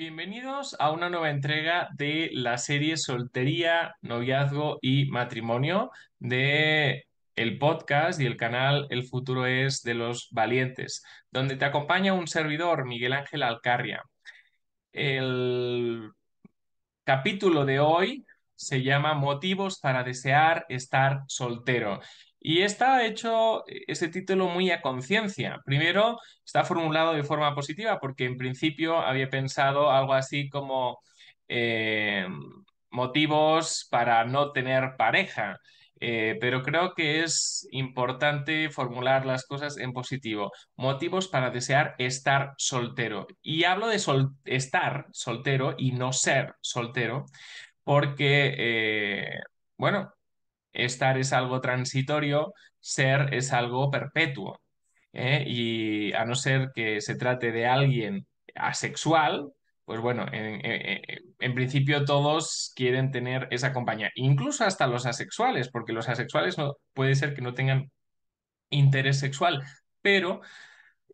Bienvenidos a una nueva entrega de la serie Soltería, Noviazgo y Matrimonio de el podcast y el canal El futuro es de los valientes, donde te acompaña un servidor, Miguel Ángel Alcarria. El capítulo de hoy se llama Motivos para desear estar soltero. Y está hecho eh, ese título muy a conciencia. Primero, está formulado de forma positiva porque en principio había pensado algo así como eh, motivos para no tener pareja. Eh, pero creo que es importante formular las cosas en positivo. Motivos para desear estar soltero. Y hablo de estar soltero y no ser soltero, porque, bueno, Estar es algo transitorio, ser es algo perpetuo. ¿eh? Y a no ser que se trate de alguien asexual, pues bueno, en, principio todos quieren tener esa compañía, incluso hasta los asexuales, porque los asexuales no, puede ser que no tengan interés sexual, pero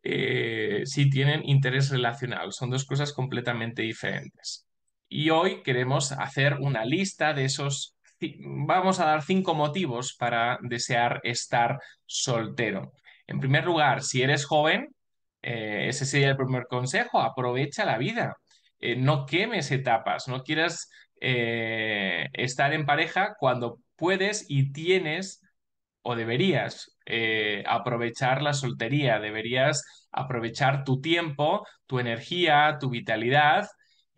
eh, sí tienen interés relacional, son dos cosas completamente diferentes. Y hoy queremos hacer una lista de esos vamos a dar cinco motivos para desear estar soltero. En primer lugar, si eres joven, eh, ese sería el primer consejo, aprovecha la vida, eh, no quemes etapas, no quieras eh, estar en pareja cuando puedes y tienes o deberías aprovechar la soltería, deberías aprovechar tu tiempo, tu energía, tu vitalidad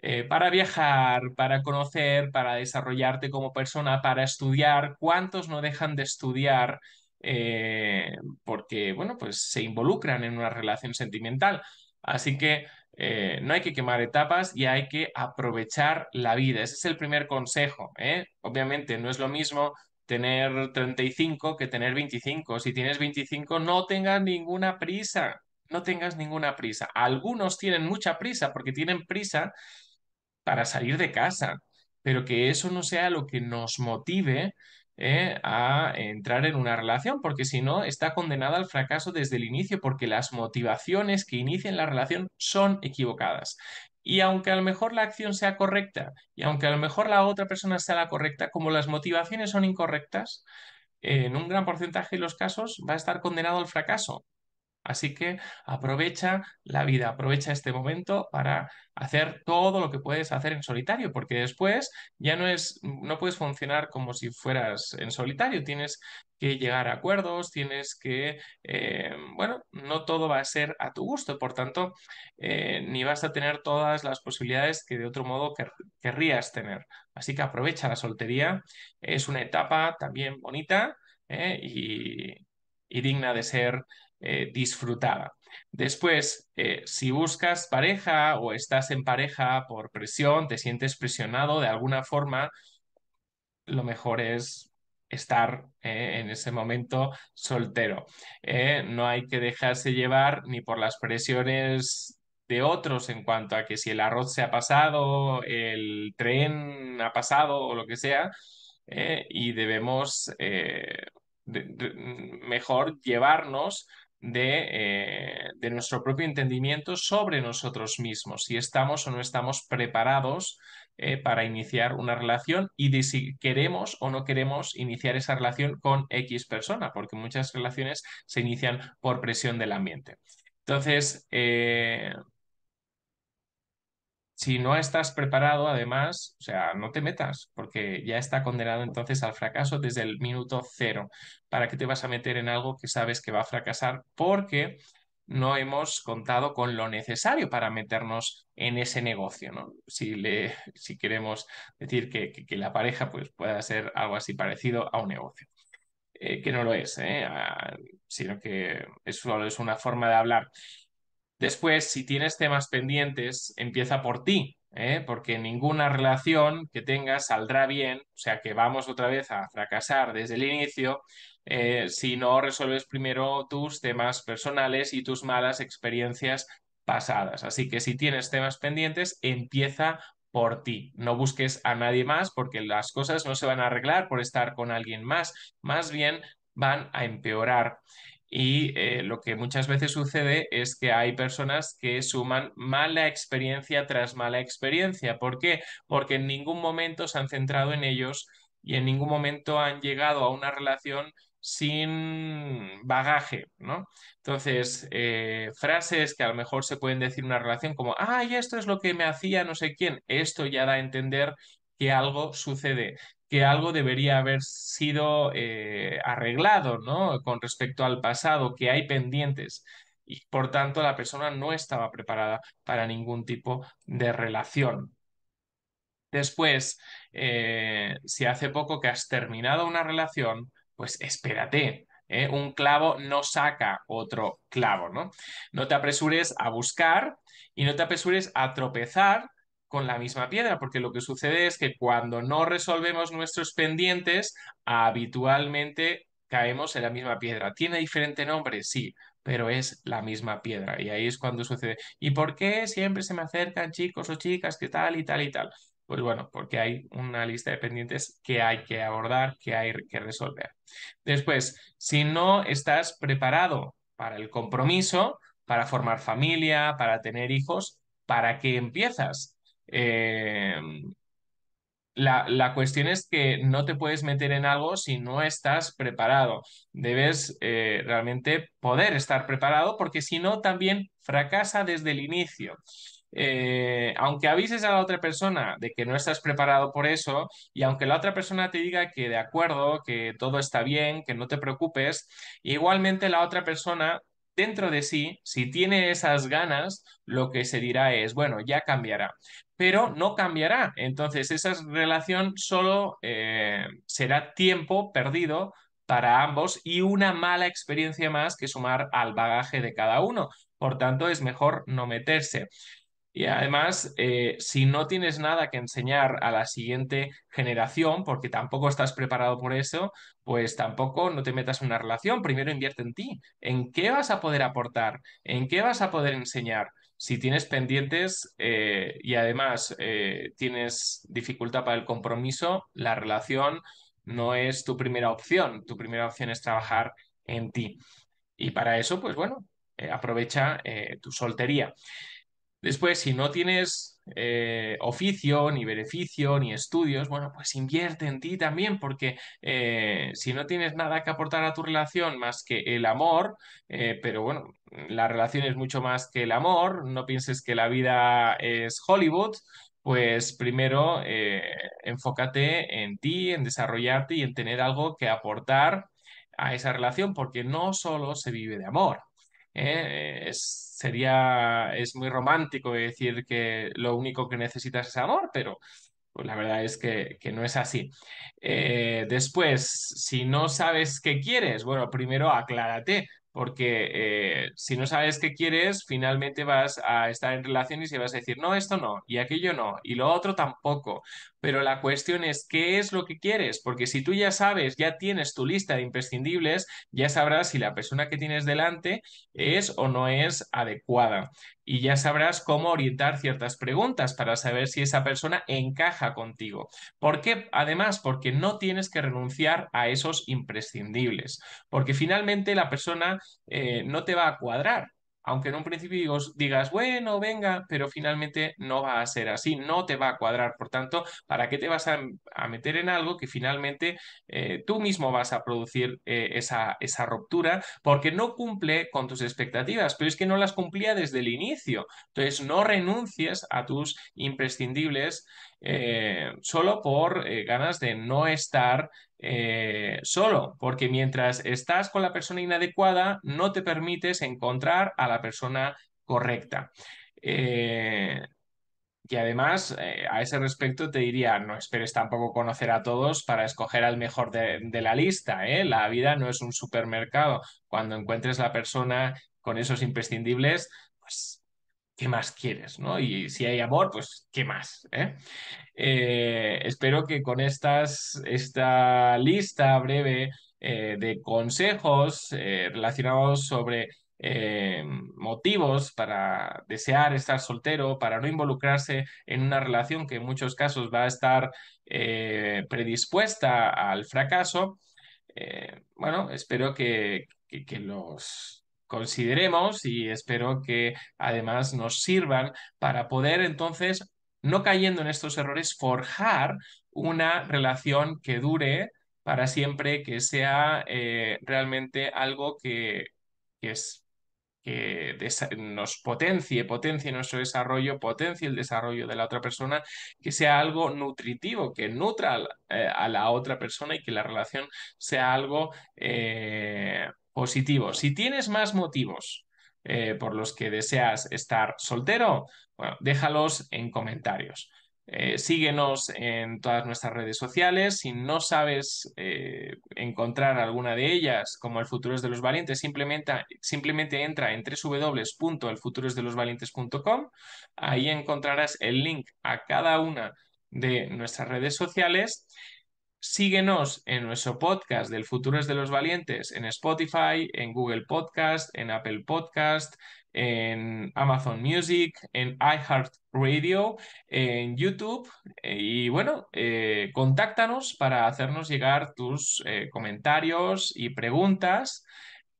eh, para viajar, para conocer, para desarrollarte como persona, para estudiar. ¿Cuántos no dejan de estudiar eh, porque, bueno, pues se involucran en una relación sentimental? Así que eh, no hay que quemar etapas y hay que aprovechar la vida. Ese es el primer consejo. Obviamente no es lo mismo tener 35 que tener 25. Si tienes 25, no tengas ninguna prisa no tengas ninguna prisa. Algunos tienen mucha prisa porque tienen prisa para salir de casa, pero que eso no sea lo que nos motive eh, a entrar en una relación, porque si no, está condenada al fracaso desde el inicio, porque las motivaciones que inician la relación son equivocadas. Y aunque a lo mejor la acción sea correcta, y aunque a lo mejor la otra persona sea la correcta, como las motivaciones son incorrectas, en un gran porcentaje de los casos va a estar condenado al fracaso. Así que aprovecha la vida, aprovecha este momento para hacer todo lo que puedes hacer en solitario, porque después ya no es, no puedes funcionar como si fueras en solitario, tienes que llegar a acuerdos, tienes que, eh, bueno, no todo va a ser a tu gusto, por tanto, eh, ni vas a tener todas las posibilidades que de otro modo querrías tener. Así que aprovecha la soltería, es una etapa también bonita eh, y digna de ser disfrutada. Eh, disfrutaba. Después, eh, si buscas pareja o estás en pareja por presión, te sientes presionado de alguna forma, lo mejor es estar eh, en ese momento soltero. no hay que dejarse llevar ni por las presiones de otros en cuanto a que si el arroz se ha pasado, el tren ha pasado o lo que sea, y debemos mm, mejor llevarnos eh, de, nuestro propio entendimiento sobre nosotros mismos, si estamos o no estamos preparados eh, para iniciar una relación y de si queremos o no queremos iniciar esa relación con X persona, porque muchas relaciones se inician por presión del ambiente. Entonces, eh, si no estás preparado, además, o sea, no te metas, porque ya está condenado entonces al fracaso desde el minuto cero. ¿Para qué te vas a meter en algo que sabes que va a fracasar? Porque no hemos contado con lo necesario para meternos en ese negocio, ¿no? Si, si queremos decir que, la pareja pues, pueda ser algo así parecido a un negocio. Eh, que no lo es, ¿eh? ah, sino que es es una forma de hablar. Después, si tienes temas pendientes, empieza por ti, ¿eh? porque ninguna relación que tengas saldrá bien, o sea que vamos otra vez a fracasar desde el inicio eh, si no resuelves primero tus temas personales y tus malas experiencias pasadas. Así que si tienes temas pendientes, empieza por ti. No busques a nadie más porque las cosas no se van a arreglar por estar con alguien más, más bien van a empeorar. Y eh, lo que muchas veces sucede es que hay personas que suman mala experiencia tras mala experiencia. ¿Por qué? Porque en ningún momento se han centrado en ellos y en ningún momento han llegado a una relación sin bagaje, ¿no? Entonces, eh, frases que a lo mejor se pueden decir en una relación como, ay, esto es lo que me hacía no sé quién, esto ya da a entender que algo sucede que algo debería haber sido eh, arreglado, ¿no? Con respecto al pasado, que hay pendientes y por tanto la persona no estaba preparada para ningún tipo de relación. Después, eh, si hace poco que has terminado una relación, pues espérate, ¿eh? un clavo no saca otro clavo, ¿no? No te apresures a buscar y no te apresures a tropezar con la misma piedra, porque lo que sucede es que cuando no resolvemos nuestros pendientes, habitualmente caemos en la misma piedra. Tiene diferente nombre, sí, pero es la misma piedra. Y ahí es cuando sucede. ¿Y por qué siempre se me acercan chicos o chicas qué tal y tal y tal? Pues bueno, porque hay una lista de pendientes que hay que abordar, que hay que resolver. Después, si no estás preparado para el compromiso, para formar familia, para tener hijos, ¿para qué empiezas? Em, la, la, cuestión es que no te puedes meter en algo si no estás preparado. Debes eh, realmente poder estar preparado porque si no, también fracasa desde el inicio. Eh, aunque avises a la otra persona de que no estás preparado por eso y aunque la otra persona te diga que de acuerdo, que todo está bien, que no te preocupes, igualmente la otra persona dentro de sí, si tiene esas ganas, lo que se dirá es, bueno, ya cambiará, pero no cambiará. Entonces, esa relación solo eh, será tiempo perdido para ambos y una mala experiencia más que sumar al bagaje de cada uno. Por tanto, es mejor no meterse. Y además, eh, si no tienes nada que enseñar a la siguiente generación, porque tampoco estás preparado por eso, pues tampoco no te metas en una relación. Primero invierte en ti. ¿En qué vas a poder aportar? ¿En qué vas a poder enseñar? Si tienes pendientes eh, y además eh, tienes dificultad para el compromiso, la relación no es tu primera opción. Tu primera opción es trabajar en ti. Y para eso, pues bueno, aprovecha tu soltería. Después, si no tienes eh, oficio, ni beneficio, ni estudios, bueno, pues invierte en ti también, porque eh, si no tienes nada que aportar a tu relación más que el amor, eh, pero bueno, la relación es mucho más que el amor, no pienses que la vida es Hollywood, pues primero enfócate en ti, en desarrollarte y en tener algo que aportar a esa relación, porque no solo se vive de amor. ¿eh? Es, sería, es muy romántico decir que lo único que necesitas es amor, pero pues, la verdad es que, no es así. Eh, después, si no sabes qué quieres, bueno, primero aclárate, porque eh, si no sabes qué quieres, finalmente vas a estar en relaciones y vas a decir, no, esto no, y aquello no, y lo otro tampoco, pero la cuestión es, ¿qué es lo que quieres? Porque si tú ya sabes, ya tienes tu lista de imprescindibles, ya sabrás si la persona que tienes delante es o no es adecuada. Y ya sabrás cómo orientar ciertas preguntas para saber si esa persona encaja contigo. ¿Por qué? Además, porque no tienes que renunciar a esos imprescindibles. Porque finalmente la persona eh, no te va a cuadrar aunque en un principio digas, bueno, venga, pero finalmente no va a ser así, no te va a cuadrar. Por tanto, ¿para qué te vas a, meter en algo que finalmente eh, tú mismo vas a producir eh, esa, ruptura porque no cumple con tus expectativas, pero es que no las cumplía desde el inicio? Entonces, no renuncies a tus imprescindibles eh, solo por ganas de no estar eh, solo, porque mientras estás con la persona inadecuada, no te permites encontrar a la persona correcta. Eh, y además, eh, a ese respecto te diría, no esperes tampoco conocer a todos para escoger al mejor de, de la lista. La vida no es un supermercado. Cuando encuentres la persona con esos imprescindibles, pues ¿qué más quieres? ¿no? Y si hay amor, pues ¿qué más? Eh? Eh, espero que con estas, esta lista breve eh, de consejos relacionados sobre motivos para desear estar soltero, para no involucrarse en una relación que en muchos casos va a estar predispuesta al fracaso, bueno, espero que los consideremos y espero que además nos sirvan para poder entonces, no cayendo en estos errores, forjar una relación que dure para siempre, que sea eh, realmente algo que, es que nos potencie, potencie nuestro desarrollo, potencie el desarrollo de la otra persona, que sea algo nutritivo, que nutra eh, a la, otra persona y que la relación sea algo eh, si tienes más motivos eh, por los que deseas estar soltero, déjalos en comentarios. Eh, síguenos en todas nuestras redes sociales. Si no sabes eh, encontrar alguna de ellas, como El Futuro es de los Valientes, simplemente, simplemente entra en www.elfuturosdelosvalientes.com. Ahí encontrarás el link a cada una de nuestras redes sociales Síguenos en nuestro podcast del Futuro es de los Valientes en Spotify, en Google Podcast, en Apple Podcast, en Amazon Music, en iHeartRadio, en YouTube. Y bueno, eh, contáctanos para hacernos llegar tus eh, comentarios y preguntas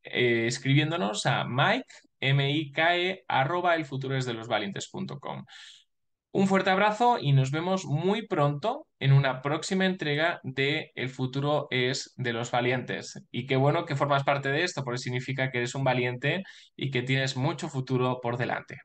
eh, escribiéndonos a mike, m -I -K -E, arroba, un fuerte abrazo y nos vemos muy pronto en una próxima entrega de El futuro es de los valientes. Y qué bueno que formas parte de esto, porque significa que eres un valiente y que tienes mucho futuro por delante.